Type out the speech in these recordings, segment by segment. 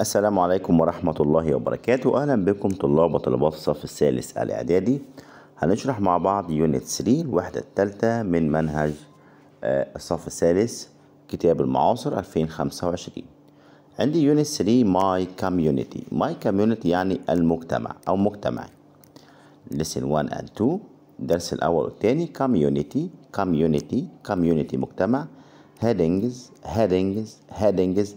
السلام عليكم ورحمة الله وبركاته أهلا بكم طلاب وطلبات الصف الثالث الإعدادي هنشرح مع بعض يونت 3 الوحدة الثالثة من منهج آه، الصف الثالث كتاب المعاصر 2025 عندي يونت 3 ماي كوميونيتي ماي كوميونيتي يعني المجتمع أو مجتمعي لسن 1 and 2 الدرس الأول والثاني كوميونيتي كوميونيتي كوميونيتي مجتمع هيدنجز هيدنجز هيدنجز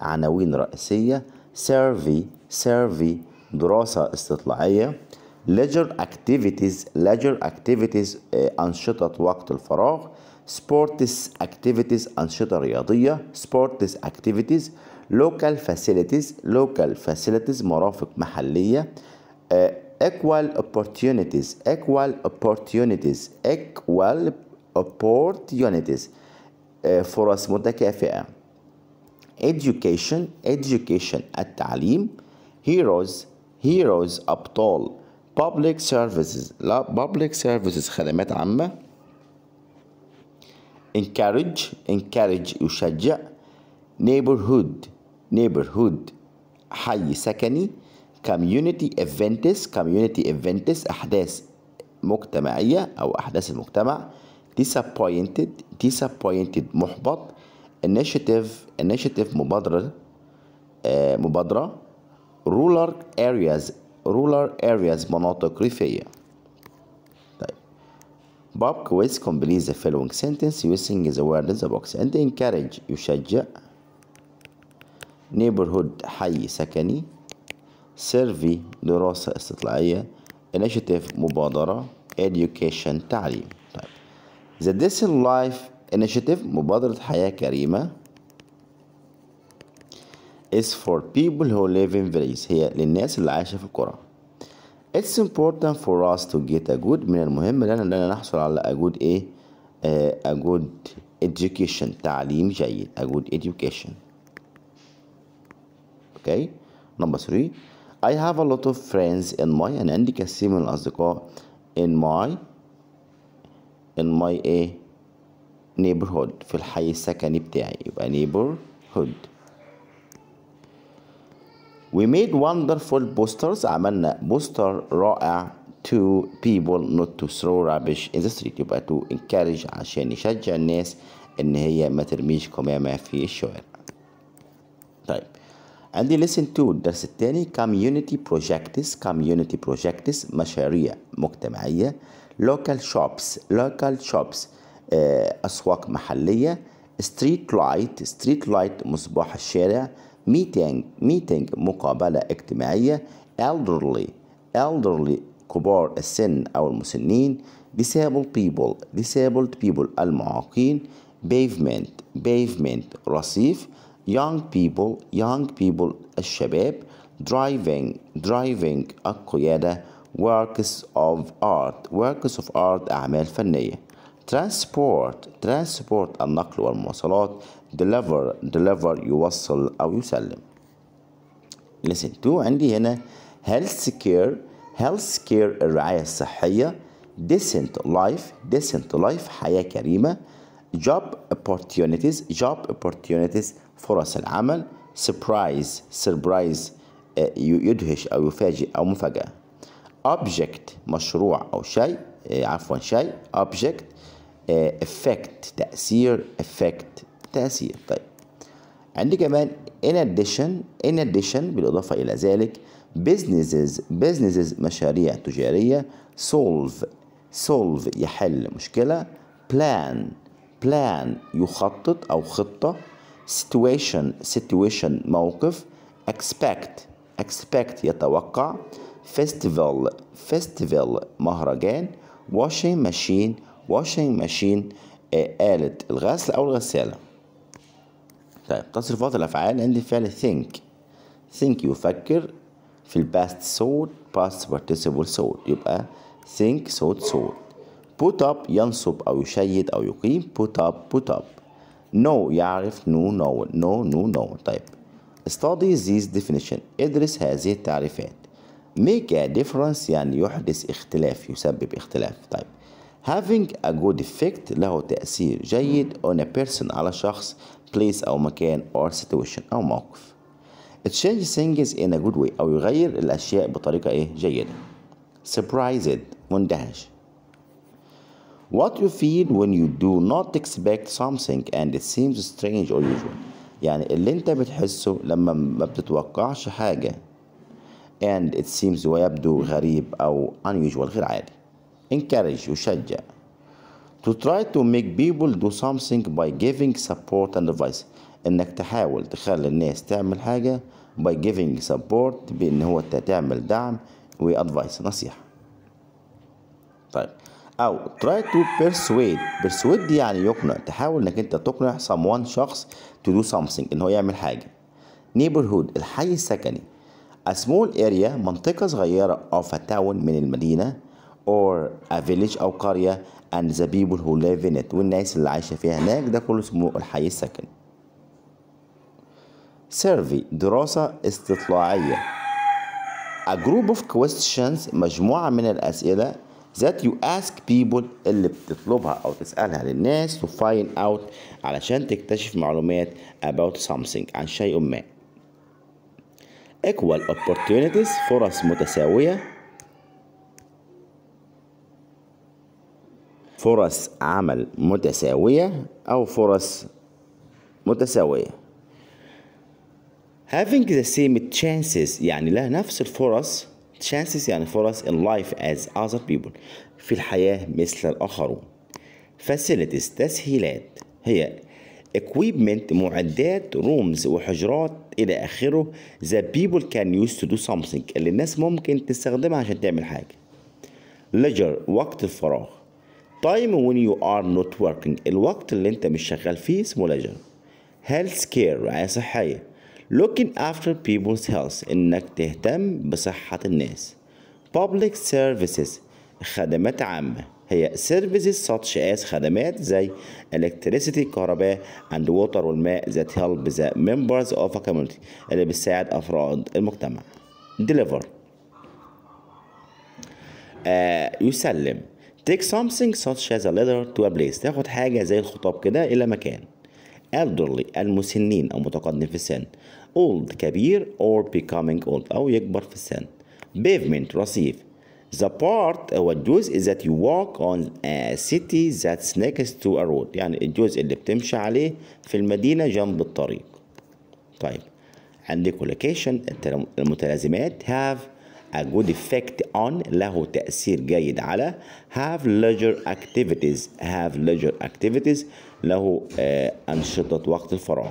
عناوين رئيسية سيرفي سيرفي دراسة استطلاعية leisure activities leisure activities أنشطة وقت الفراغ sports activities أنشطة رياضية sports activities local facilities local facilities مرافق محلية equal opportunities equal opportunities equal opportunities فرص متكافئة education education التعليم heroes heroes أبطال public services لا public services خدمات عامة encourage encourage يشجع neighborhood neighborhood حي سكني community events community events أحداث مجتمعية أو أحداث المجتمع disappointed disappointed محبط initiative initiative مبادرة آه مبادرة rural areas rural areas مناطق ريفية Bob quiz complete the following sentence using the word in the box and encourage يشجع neighborhood حي سكني survey دراسة استطلاعية initiative مبادرة education تعليم طيب the decent life initiative مبادرة حياة كريمة is for people who live in villages هي للناس اللي عايشة في القرى It's important for us to get a good من المهم لنا أننا نحصل على a good إيه a good education تعليم جيد a good education okay number three I have a lot of friends in my أنا عندي كثير من الأصدقاء in my in my إيه neighborhood في الحي السكني بتاعي يبقى neighborhood We made wonderful posters عملنا بوستر رائع to people not to throw rubbish in the street يبقى to encourage عشان يشجع الناس ان هي ما ترميش كمامة في الشوارع طيب عندي listen to الدرس الثاني community projects community projects مشاريع مجتمعية local shops local shops آه، أسواق محلية ستريت لايت ستريت لايت مصباح الشارع ميتينج ميتينج مقابلة اجتماعية elderly elderly كبار السن أو المسنين disabled people disabled people المعاقين pavement pavement رصيف young people young people الشباب driving driving القيادة works of art works of art أعمال فنية transport transport النقل والمواصلات deliver deliver يوصل أو يسلم listen to عندي هنا health care health care الرعاية الصحية decent life decent life حياة كريمة job opportunities job opportunities فرص العمل surprise surprise يدهش أو يفاجئ أو مفاجأة object مشروع أو شيء عفوا شيء object effect تأثير effect تأثير طيب عندي كمان in addition in addition بالإضافة إلى ذلك businesses businesses مشاريع تجارية solve solve يحل مشكلة plan plan يخطط أو خطة situation situation موقف expect expect يتوقع festival festival مهرجان washing machine واشنج ماشين آلة الغسل أو الغسالة طيب تصرفات الأفعال عندي فعل think think يفكر في الباست سود باست participle سود يبقى think سود سود put up ينصب أو يشيد أو يقيم put up put up know يعرف no no no no no طيب study these definition ادرس هذه التعريفات make a difference يعني يحدث اختلاف يسبب اختلاف طيب having a good effect له تأثير جيد on a person على شخص place أو مكان or situation أو موقف it changes things in a good way أو يغير الأشياء بطريقة إيه جيدة surprised مندهش what you feel when you do not expect something and it seems strange or usual يعني اللي انت بتحسه لما ما بتتوقعش حاجة and it seems ويبدو غريب أو unusual غير عادي encourage يشجع to try to make people do something by giving support and advice انك تحاول تخلي الناس تعمل حاجة by giving support بان هو تعمل دعم و advice نصيحة طيب او try to persuade persuade دي يعني يقنع تحاول انك انت تقنع someone شخص to do something ان هو يعمل حاجة neighborhood الحي السكني a small area منطقة صغيرة of a town من المدينة or a village أو قرية and the people who live in it والناس اللي عايشة فيها هناك ده كله اسمه الحي السكن survey دراسة استطلاعية a group of questions مجموعة من الأسئلة that you ask people اللي بتطلبها أو تسألها للناس to find out علشان تكتشف معلومات about something عن شيء ما equal opportunities فرص متساوية فرص عمل متساوية أو فرص متساوية having the same chances يعني لها نفس الفرص chances يعني فرص in life as other people في الحياة مثل الآخرون facilities تسهيلات هي equipment معدات rooms وحجرات إلى آخره the people can use to do something اللي الناس ممكن تستخدمها عشان تعمل حاجة leisure وقت الفراغ time when you are not working الوقت اللي انت مش شغال فيه اسمه ليجر health care رعاية صحية looking after people's health انك تهتم بصحة الناس public services خدمات عامة هي services such as خدمات زي electricity كهرباء and water والماء that help the members of a community اللي بتساعد أفراد المجتمع deliver آه يسلم take something such as a letter to a place تاخد حاجة زي الخطاب كده إلى مكان elderly المسنين أو متقدم في السن old كبير or becoming old أو يكبر في السن pavement رصيف the part هو الجزء that you walk on a city that's next to a road يعني الجزء اللي بتمشي عليه في المدينة جنب الطريق طيب عندك location المتلازمات have a good effect on له تأثير جيد على have leisure activities have leisure activities له أنشطة وقت الفراغ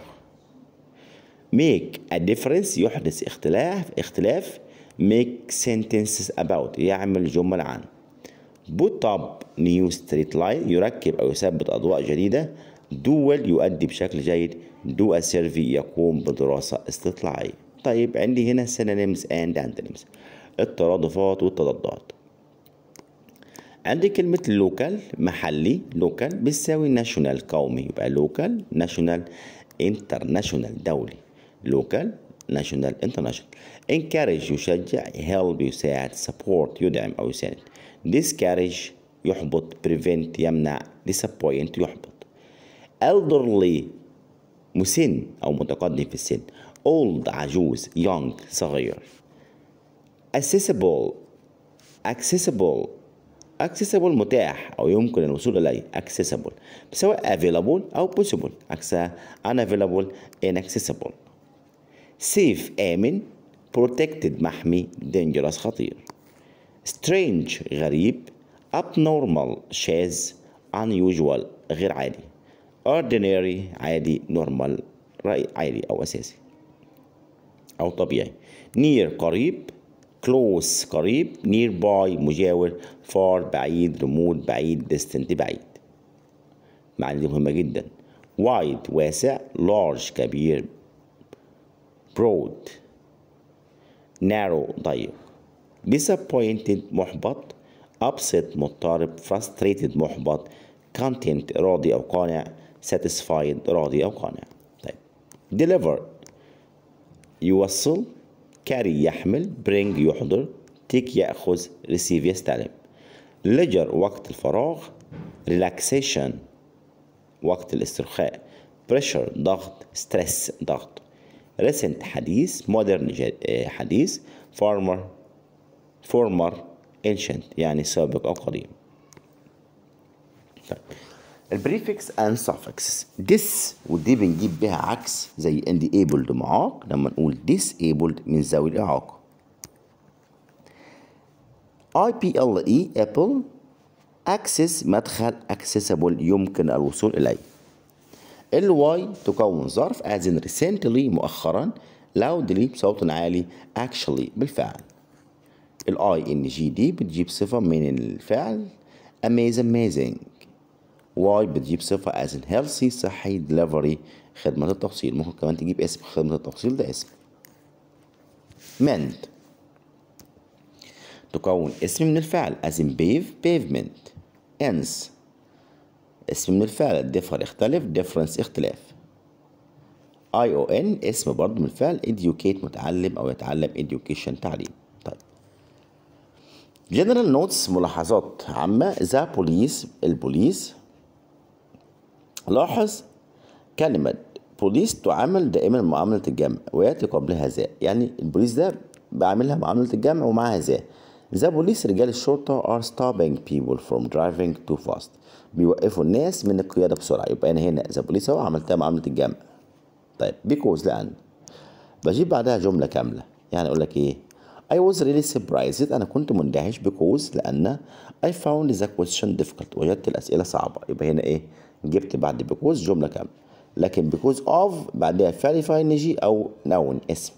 make a difference يحدث اختلاف اختلاف make sentences about يعمل جمل عن put up new street light يركب أو يثبت أضواء جديدة do well يؤدي بشكل جيد do a survey يقوم بدراسة استطلاعية طيب عندي هنا synonyms and antonyms الترادفات والتضادات عندي كلمة لوكال محلي لوكال بتساوي ناشونال قومي يبقى لوكال ناشونال انترناشونال دولي لوكال ناشونال انترناشونال encourage يشجع help يساعد support يدعم أو يساند discourage يحبط prevent يمنع disappoint يحبط elderly مسن أو متقدم في السن old عجوز young صغير accessible accessible accessible متاح او يمكن الوصول اليه accessible سواء available او possible عكسها unavailable inaccessible safe امن protected محمي dangerous خطير strange غريب abnormal شاذ unusual غير عادي ordinary عادي normal رأي عادي او اساسي او طبيعي near قريب كلوز قريب نير باي مجاور فار بعيد ريموت بعيد ديستنت بعيد المعلومة دي مهمة جدا وايد واسع لارج كبير برود نارو ضيق disappointed محبط upset مضطرب frustrated محبط content راضي أو قانع satisfied راضي أو قانع طيب deliver يوصل كاري يحمل برينج يحضر تيك يأخذ ريسيف يستلم ليجر وقت الفراغ ريلاكسيشن وقت الاسترخاء بريشر ضغط ستريس ضغط ريسنت حديث مودرن آه، حديث فارمر فورمر انشنت يعني سابق او قديم طيب. البريفكس اند suffix ديس ودي بنجيب بها عكس زي ايبلد معاق لما نقول disabled من ذوي الإعاقة اي بي ال اي ابل اكسس مدخل accessible يمكن الوصول اليه الواي تكون ظرف as in recently مؤخرا loudly بصوت عالي actually بالفعل الاي ان جي دي بتجيب صفة من الفعل amazing amazing واي بتجيب صفة as in healthy صحي delivery خدمة التوصيل ممكن كمان تجيب اسم خدمة التوصيل ده اسم mend تكون اسم من الفعل as in pave pavement انس اسم من الفعل differ اختلف difference اختلاف اي او ان اسم برضه من الفعل educate متعلم او يتعلم education تعليم طيب جنرال نوتس ملاحظات عامة ذا بوليس البوليس لاحظ كلمة بوليس تعامل دائما معاملة الجمع ويأتي قبلها ذا يعني البوليس ده بعملها معاملة الجمع ومعها ذا ذا بوليس رجال الشرطة are stopping people from driving too fast بيوقفوا الناس من القيادة بسرعة يبقى أنا هنا ذا بوليس أهو عملتها معاملة الجمع طيب بيكوز لأن بجيب بعدها جملة كاملة يعني أقول لك إيه I was really surprised أنا كنت مندهش because لأن I found the question difficult وجدت الأسئلة صعبة يبقى هنا إيه جبت بعد بيكوز جمله كامله لكن بيكوز اوف بعدها فيريفاي نجي او نون اسم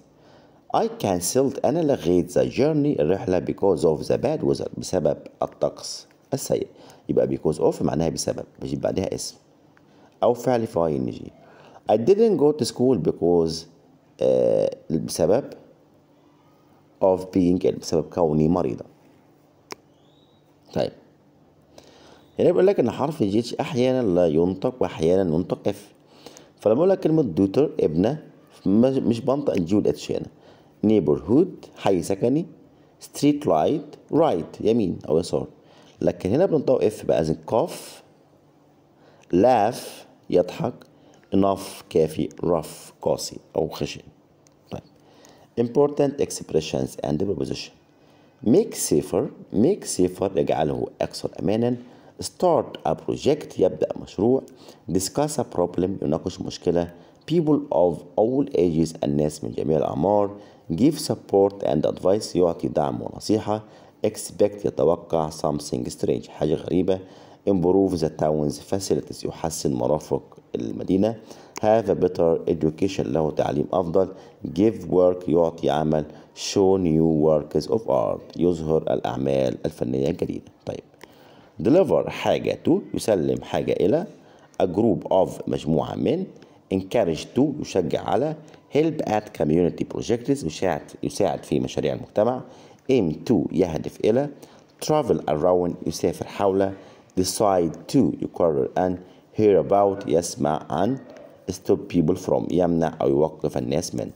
I cancelled أنا لغيت the journey الرحلة because of the bad weather بسبب الطقس السيء يبقى because of معناها بسبب بجيب بعدها اسم أو فعل فاعل نجي I didn't go to school because uh, بسبب of being ill يعني بسبب كوني مريضة طيب هنا يعني بيقول لك ان حرف الجيتش احيانا لا ينطق واحيانا ينطق اف فلما اقول لك كلمه دوتر ابنه مش بنطق الجي والاتش هنا هود حي سكني ستريت لايت رايت يمين او يسار لكن هنا بنطق اف بقى زي كاف لاف يضحك enough كافي rough قاسي أو خشن طيب important expressions and preposition make safer make safer يجعله أكثر أمانا start a project يبدأ مشروع discuss a problem يناقش مشكلة people of all ages الناس من جميع الأعمار give support and advice يعطي دعم ونصيحة expect يتوقع something strange حاجة غريبة improve the town's facilities يحسن مرافق المدينة have a better education له تعليم أفضل give work يعطي عمل show new works of art يظهر الأعمال الفنية الجديدة طيب deliver حاجة to يسلم حاجة إلى a group of مجموعة من encourage to يشجع على help at community projects يساعد يساعد في مشاريع المجتمع aim to يهدف إلى travel around يسافر حول decide to يقرر أن hear about يسمع عن stop people from يمنع أو يوقف الناس من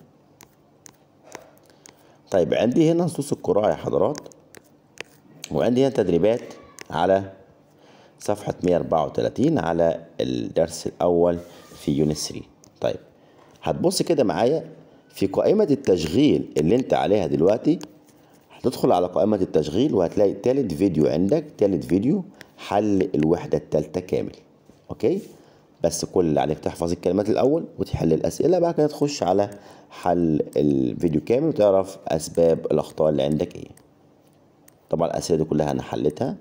طيب عندي هنا نصوص القراءة يا حضرات وعندي هنا تدريبات على صفحة 134 على الدرس الأول في يونت 3 طيب هتبص كده معايا في قائمة التشغيل اللي انت عليها دلوقتي هتدخل على قائمة التشغيل وهتلاقي تالت فيديو عندك تالت فيديو حل الوحدة التالتة كامل اوكي بس كل اللي عليك تحفظ الكلمات الأول وتحل الأسئلة بعد كده تخش على حل الفيديو كامل وتعرف أسباب الأخطاء اللي عندك إيه طبعا الأسئلة دي كلها أنا حليتها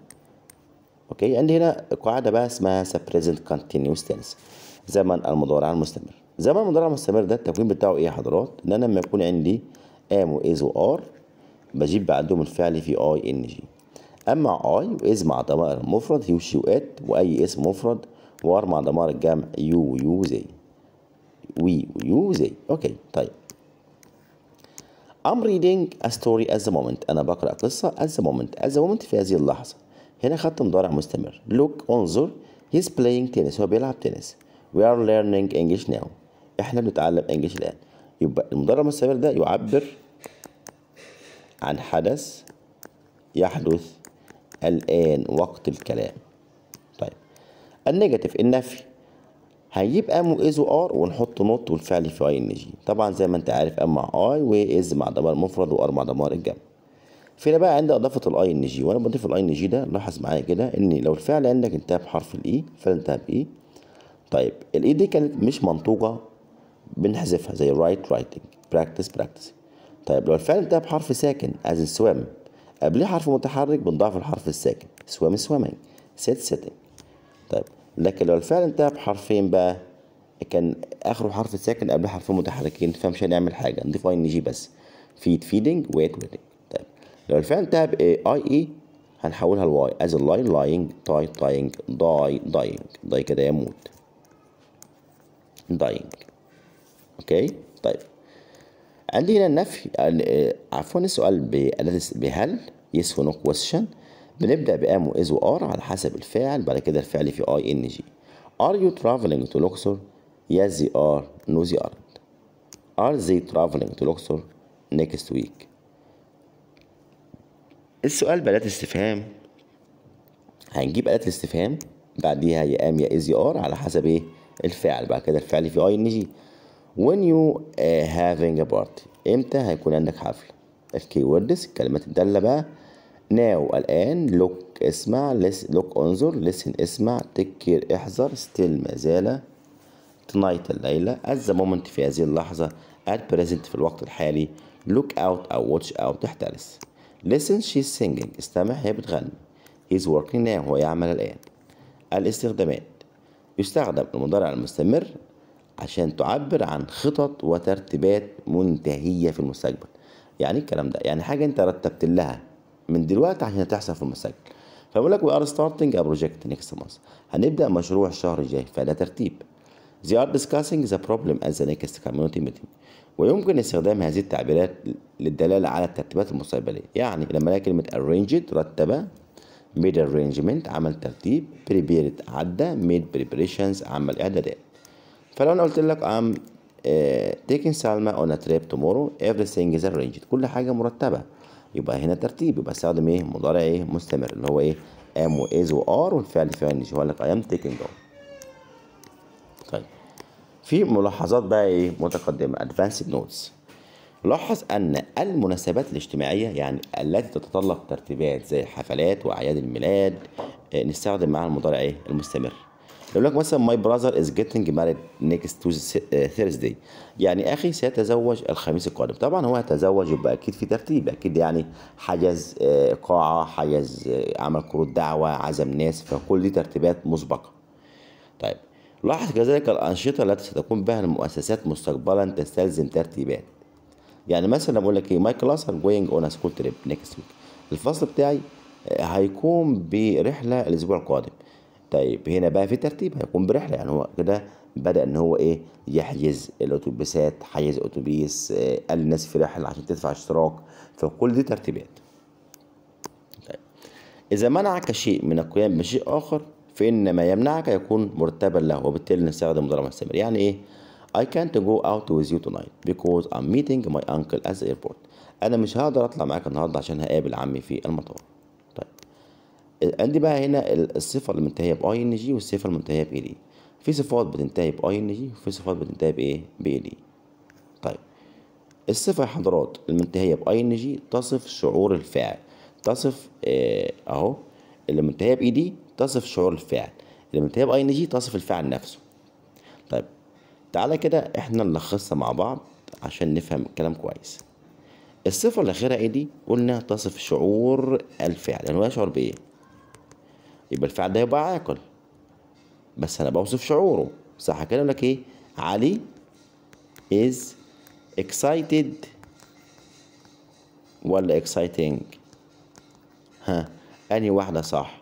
اوكي عندي هنا قاعده بقى اسمها سبريزنت كونتينيوس تنس زمن المضارع المستمر زمن المضارع المستمر ده التكوين بتاعه ايه يا حضرات ان انا لما يكون عندي ام وايز وار بجيب بعدهم الفعل في اي ان جي اما اي وايز مع ضمائر المفرد هي وشي وات واي اسم مفرد وار مع ضمائر الجمع يو ويو زي وي ويو زي اوكي طيب I'm reading a story at the moment أنا بقرأ قصة at the moment at the moment في هذه اللحظة هنا خط مضارع مستمر look انظر he's playing tennis هو بيلعب تنس we are learning English now احنا بنتعلم انجلش الان يبقى المضارع المستمر ده يعبر عن حدث يحدث الآن وقت الكلام طيب النيجاتيف النفي هنجيب ام از وار ونحط نوت والفعل في اي ان جي طبعا زي ما انت عارف ام مع اي واز مع ضمير مفرد وار مع ضمائر الجمع فينا بقى عند اضافه الاي ان جي وانا بضيف الاي ان جي ده لاحظ معايا كده ان لو الفعل عندك انتهى بحرف الاي e، فعل انتهى باي e. طيب الاي e دي كانت مش منطوقه بنحذفها زي رايت رايتنج براكتس براكتس طيب لو الفعل انتهى بحرف ساكن از سوام قبليه حرف متحرك بنضعف الحرف الساكن سوام سوامين سيت سيتنج طيب لكن لو الفعل انتهى بحرفين بقى كان اخره حرف ساكن قبل حرفين متحركين فمش هنعمل حاجه نضيف اي ان جي بس فيد فيدنج ويت ويتنج لو الفعل انتهى ب اي اي e، هنحولها لواي از اللاين لاينج تاي تاينج داي داينج داي كده يموت داينج اوكي طيب عندي هنا النفي آه، عفوا السؤال بهل يس ونو كويشن بنبدا بام واز وار على حسب الفاعل بعد كده الفعل في اي ان جي ار يو traveling تو لوكسور يس زي ار نو زي aren't ار زي traveling تو لوكسور next week السؤال بآلات استفهام هنجيب آلات الاستفهام بعديها يا ام يا از ار على حسب ايه الفعل بعد كده الفعل في اي ان جي when you uh, having a party امتى هيكون عندك حفله الكي ووردز الكلمات الداله بقى now الان look اسمع listen look انظر listen اسمع تكر احذر still ما زال tonight الليله at the moment في هذه اللحظه at present في الوقت الحالي look out او watch out احترس listen she's singing استمع هي بتغني he's working now هو يعمل الآن الاستخدامات يستخدم المضارع المستمر عشان تعبر عن خطط وترتيبات منتهية في المستقبل يعني الكلام ده يعني حاجة انت رتبت لها من دلوقتي عشان تحصل في المستقبل فبقول لك we are starting a project next month هنبدأ مشروع الشهر الجاي فده ترتيب they are discussing the problem at the next community meeting ويمكن استخدام هذه التعبيرات للدلالة على الترتيبات المستقبلية يعني لما ألاقي كلمة arranged رتبة made arrangement عمل ترتيب prepared عدى made preparations عمل إعدادات فلو أنا قلت لك I'm آه، taking Salma on a trip tomorrow everything is arranged كل حاجة مرتبة يبقى هنا ترتيب يبقى استخدم إيه مضارع إيه مستمر اللي هو إيه am و is و are والفعل فعل هو لك I am taking off في ملاحظات بقى ايه متقدمه ادفانسد نوتس لاحظ ان المناسبات الاجتماعيه يعني التي تتطلب ترتيبات زي الحفلات واعياد الميلاد آه، نستخدم معاها المضارع ايه المستمر يقول لك مثلا ماي براذر از جيتنج ماريد نيكست ثيرزداي يعني اخي سيتزوج الخميس القادم طبعا هو هيتزوج يبقى اكيد في ترتيب اكيد يعني حجز آه، قاعه حجز آه، عمل كروت دعوه عزم ناس فكل دي ترتيبات مسبقه طيب لاحظ كذلك الأنشطة التي ستقوم بها المؤسسات مستقبلا تستلزم ترتيبات يعني مثلا بقول لك ايه ماي كلاس ار جوينج اون سكول تريب نيكست ويك الفصل بتاعي آه، هيقوم برحله الاسبوع القادم طيب هنا بقى في ترتيب هيقوم برحله يعني هو كده بدا ان هو ايه يحجز الاتوبيسات حجز اتوبيس آه، قال للناس في رحله عشان تدفع اشتراك فكل دي ترتيبات طيب اذا منعك شيء من القيام بشيء اخر فإن ما يمنعك يكون مرتبا له وبالتالي نستخدم مضارع مستمر يعني إيه I can't go out with you tonight because I'm meeting my uncle at the airport أنا مش هقدر أطلع معاك النهاردة عشان هقابل عمي في المطار طيب عندي بقى هنا الصفة اللي منتهية بـ ing والصفة اللي منتهية ب في صفات بتنتهي بـ ing وفي صفات بتنتهي بإيه بـ ed طيب الصفة يا حضرات المنتهية بـ ing تصف شعور الفاعل تصف آه، أهو اللي منتهيه بإي دي تصف شعور الفعل اللي منتهيه بأي إن جي تصف الفاعل نفسه طيب تعالى كده إحنا نلخصها مع بعض عشان نفهم الكلام كويس الصفة الأخيرة آخرها إيه دي قلنا تصف شعور الفعل يعني هو يشعر بإيه يبقى الفعل ده يبقى عاقل بس أنا بوصف شعوره صح كده لك إيه علي is excited ولا exciting ها انهي واحده صح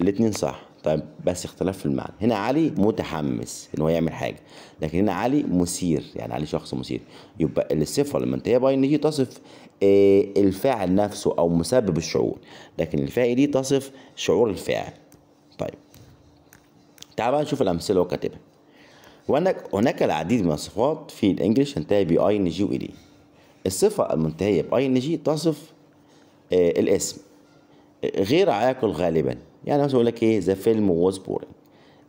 الاتنين صح طيب بس اختلاف في المعنى هنا علي متحمس ان هو يعمل حاجه لكن هنا علي مثير يعني علي شخص مثير يبقى الصفه لما انتهي باي ان تصف آه، الفاعل نفسه او مسبب الشعور لكن الفاعل دي تصف شعور الفاعل طيب تعال بقى نشوف الامثله هو كاتبها وهناك هناك العديد من الصفات في الانجليش تنتهي باي ان جي والي الصفه المنتهيه باي ان جي تصف آه، الاسم غير عاقل غالبا يعني مثلا يقول لك ايه ذا فيلم واز بورينج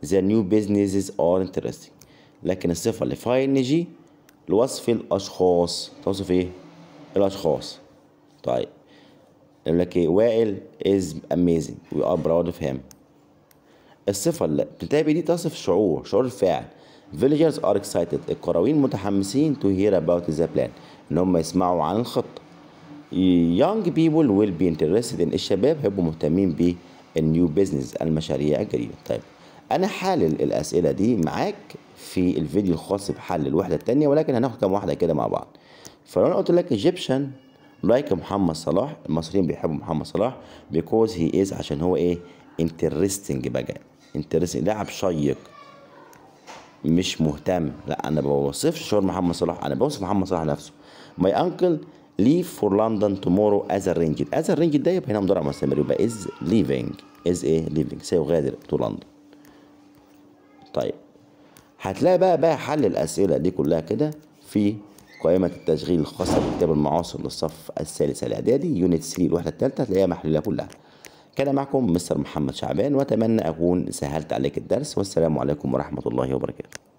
ذا نيو بزنسز ار انترستنج لكن الصفه اللي في ان جي لوصف الاشخاص توصف ايه الاشخاص طيب يقول لك ايه وائل از اميزنج وي ار براود اوف هيم الصفه اللي بتتابع دي تصف شعور شعور الفاعل villagers are excited القرويين متحمسين to hear about the plan ان هم يسمعوا عن الخطه young people will be interested in الشباب هيبقوا مهتمين النيو بزنس المشاريع الجديده طيب انا حالل الاسئله دي معاك في الفيديو الخاص بحل الوحده الثانيه ولكن هناخد كام واحده كده مع بعض فلو انا قلت لك ايجيبشن لايك محمد صلاح المصريين بيحبوا محمد صلاح بيكوز هي از عشان هو ايه انترستنج بقى انترستنج لاعب شيق مش مهتم لا انا بوصفش شعور محمد صلاح انا بوصف محمد صلاح نفسه ماي انكل leave for London tomorrow as arranged as arranged ده يبقى هنا مضارع مستمر يبقى is leaving is ايه leaving سيغادر to London طيب هتلاقي بقى بقى حل الأسئلة دي كلها كده في قائمة التشغيل الخاصة بكتاب المعاصر للصف الثالث الإعدادي يونت 3 الوحدة الثالثة هتلاقيها محلولة كلها كان معكم مستر محمد شعبان وأتمنى أكون سهلت عليك الدرس والسلام عليكم ورحمة الله وبركاته